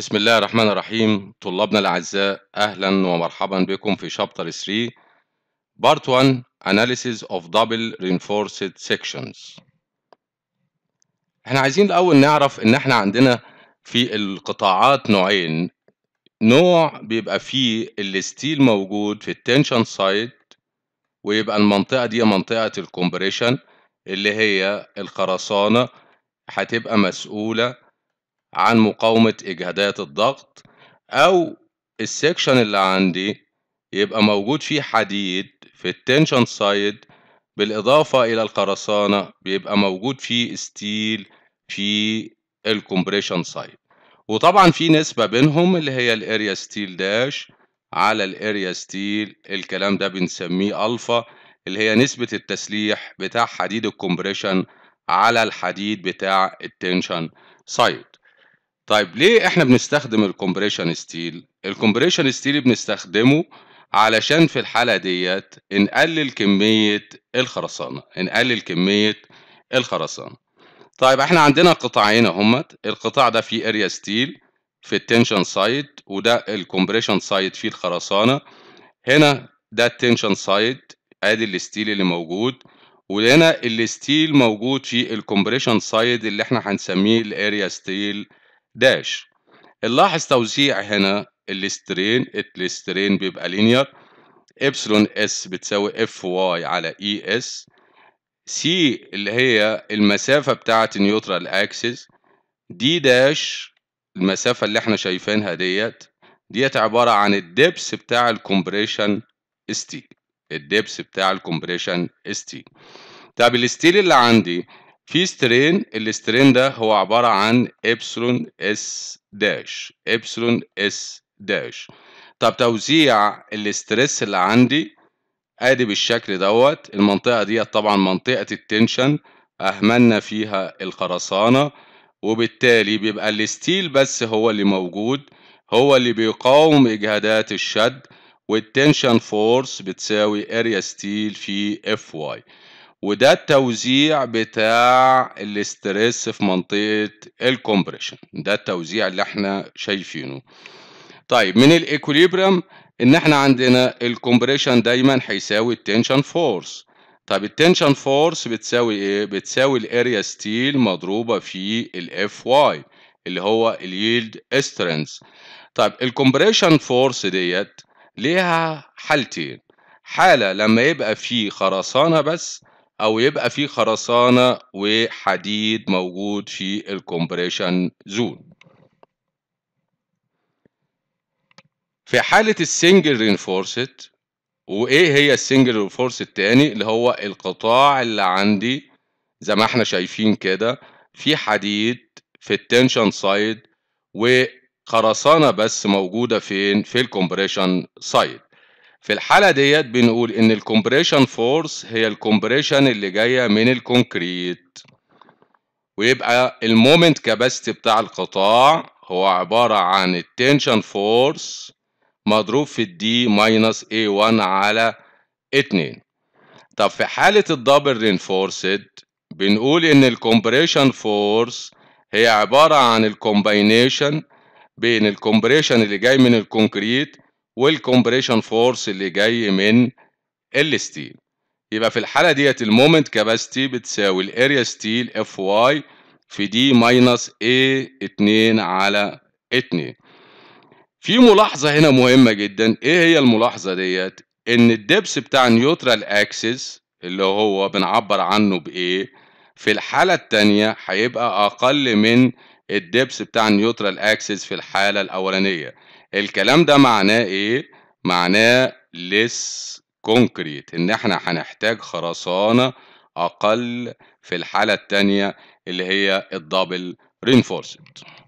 بسم الله الرحمن الرحيم طلابنا الأعزاء أهلا ومرحبا بكم في شابتر 3 بارت 1 Analysis of Double Reinforced Sections احنا عايزين الأول نعرف إن احنا عندنا في القطاعات نوعين نوع بيبقى فيه الستيل موجود في التنشن سايت ويبقى المنطقة دي منطقة الكومبريشن اللي هي الخرسانة هتبقى مسؤولة عن مقاومة إجهادات الضغط أو السكشن اللي عندي يبقى موجود فيه حديد في التنشن سايد بالإضافة إلى القرصانة بيبقى موجود فيه ستيل في الكمبريشن سايد وطبعا في نسبة بينهم اللي هي الاريا ستيل داش على الاريا ستيل الكلام ده بنسميه الفا اللي هي نسبة التسليح بتاع حديد الكمبريشن على الحديد بتاع التنشن سايد طيب ليه احنا بنستخدم الكومبريشن ستيل الكومبريشن ستيل بنستخدمه علشان في الحالة ديت نقلل كمية الخرسانة نقلل كمية الخرسانة طيب احنا عندنا قطاعين اهمت القطاع ده فيه اريا ستيل في التنشن سايد وده الكومبريشن سايد فيه الخرسانة هنا ده التنشن سايد ادي الستيل اللي موجود وهنا الستيل موجود في الكومبريشن سايد اللي احنا هنسميه الاريا ستيل داش نلاحظ توزيع هنا الاسترين الاسترين بيبقى لينير ابسلون اس بتساوي اف واي على اي اس سي اللي هي المسافة بتاعة النيوترال اكسس دي داش المسافة اللي احنا شايفينها ديت ديت عبارة عن الدبس بتاع الكومبريشن اس الدبس بتاع الكومبريشن اس طب الستيل اللي عندي في سترين السترين ده هو عبارة عن إبسلون إس داش إبسلون إس داش طب توزيع الاسترس اللي عندي ادي بالشكل دوت المنطقه ديت طبعا منطقه التنشن اهملنا فيها الخرسانه وبالتالي بيبقى الستيل بس هو اللي موجود هو اللي بيقاوم اجهادات الشد والتنشن فورس بتساوي اريا ستيل في اف واي وده التوزيع بتاع الاسترس في منطقة الكمبريشن ده التوزيع اللي احنا شايفينه طيب من الايكوليبريم ان احنا عندنا الكمبريشن دايما هيساوي التنشن فورس طب التنشن فورس بتساوي ايه بتساوي الاريا ستيل مضروبه في الاف واي اللي هو اليلد استرنس طب الكمبريشن فورس ديت ليها حالتين حاله لما يبقى في خرسانه بس او يبقى في خرسانه وحديد موجود في الكومبريشن زون في حاله السنجل رينفورسد وايه هي السنجل رينفورس تاني اللي هو القطاع اللي عندي زي ما احنا شايفين كده في حديد في التنشن سايد وخرسانه بس موجوده فين في الكومبريشن سايد في الحالة ديت بنقول إن الكومبريشن فورس هي الكومبريشن اللي جاية من الكونكريت ويبقى المومنت كاباستي بتاع القطاع هو عبارة عن التنشن فورس مضروب في الدي ماينس A1 على 2 طب في حالة الدبل رينفورسد بنقول إن الكومبريشن فورس هي عبارة عن الكومباينيشن بين الكومبريشن اللي جاي من الكونكريت والكمبريشن فورس اللي جاي من ال ستيل يبقى في الحالة ديت المومنت كاباستي بتساوي الاريا ستيل اف واي في دي ماينس اي اتنين على اتنين في ملاحظة هنا مهمة جدا ايه هي الملاحظة ديت ان الدبس بتاع نيوترال اكسس اللي هو بنعبر عنه بايه في الحالة التانية هيبقى اقل من الدبس بتاع النيوترال اكسس في الحالة الأولانية الكلام ده معناه إيه؟ معناه لس كونكريت إن إحنا هنحتاج خرسانة أقل في الحالة التانية اللي هي الدبل reinforcement